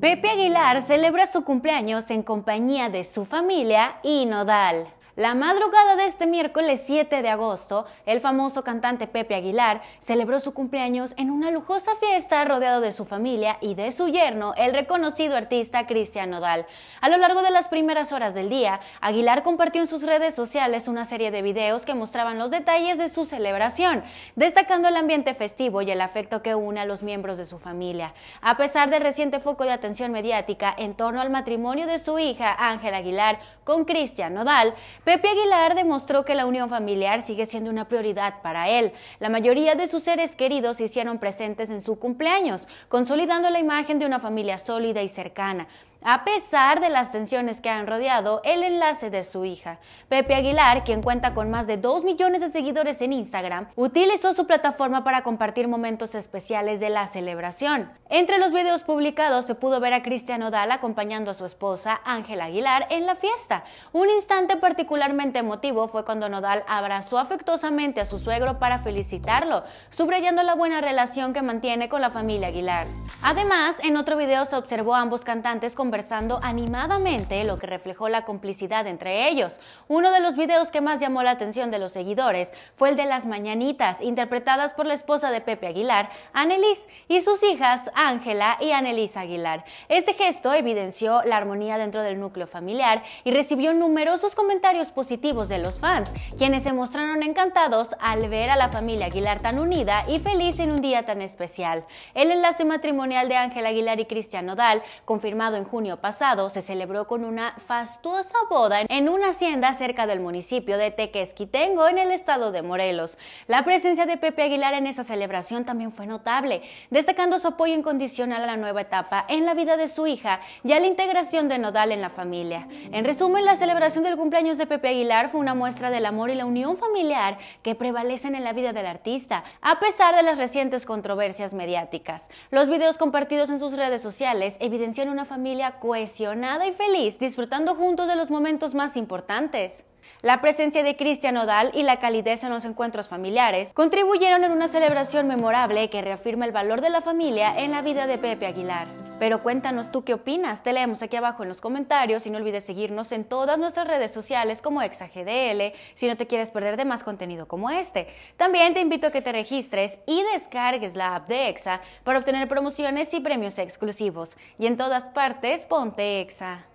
Pepe Aguilar celebra su cumpleaños en compañía de su familia y Nodal. La madrugada de este miércoles 7 de agosto, el famoso cantante Pepe Aguilar celebró su cumpleaños en una lujosa fiesta rodeado de su familia y de su yerno, el reconocido artista Cristian Nodal. A lo largo de las primeras horas del día, Aguilar compartió en sus redes sociales una serie de videos que mostraban los detalles de su celebración, destacando el ambiente festivo y el afecto que une a los miembros de su familia. A pesar del reciente foco de atención mediática en torno al matrimonio de su hija Ángela Aguilar con Cristian Nodal, Pepe Aguilar demostró que la unión familiar sigue siendo una prioridad para él. La mayoría de sus seres queridos se hicieron presentes en su cumpleaños, consolidando la imagen de una familia sólida y cercana a pesar de las tensiones que han rodeado el enlace de su hija. Pepe Aguilar, quien cuenta con más de 2 millones de seguidores en Instagram, utilizó su plataforma para compartir momentos especiales de la celebración. Entre los videos publicados se pudo ver a Cristian Nodal acompañando a su esposa Ángela Aguilar en la fiesta. Un instante particularmente emotivo fue cuando Nodal abrazó afectuosamente a su suegro para felicitarlo, subrayando la buena relación que mantiene con la familia Aguilar. Además, en otro video se observó a ambos cantantes conversando animadamente, lo que reflejó la complicidad entre ellos. Uno de los videos que más llamó la atención de los seguidores fue el de las mañanitas, interpretadas por la esposa de Pepe Aguilar, Annelies, y sus hijas Ángela y Annelies Aguilar. Este gesto evidenció la armonía dentro del núcleo familiar y recibió numerosos comentarios positivos de los fans, quienes se mostraron encantados al ver a la familia Aguilar tan unida y feliz en un día tan especial. El enlace matrimonial de Ángel Aguilar y Cristian Nodal, confirmado en junio pasado, se celebró con una fastuosa boda en una hacienda cerca del municipio de Tequesquitengo, en el estado de Morelos. La presencia de Pepe Aguilar en esa celebración también fue notable, destacando su apoyo incondicional a la nueva etapa en la vida de su hija y a la integración de Nodal en la familia. En resumen, la celebración del cumpleaños de Pepe Aguilar fue una muestra del amor y la unión familiar que prevalecen en la vida del artista, a pesar de las recientes controversias mediáticas. Los videos compartidos en sus redes sociales evidencian una familia cohesionada y feliz, disfrutando juntos de los momentos más importantes. La presencia de Cristian Odal y la calidez en los encuentros familiares contribuyeron en una celebración memorable que reafirma el valor de la familia en la vida de Pepe Aguilar. Pero cuéntanos tú qué opinas. Te leemos aquí abajo en los comentarios y no olvides seguirnos en todas nuestras redes sociales como ExaGDL si no te quieres perder de más contenido como este. También te invito a que te registres y descargues la app de EXA para obtener promociones y premios exclusivos. Y en todas partes, ponte EXA.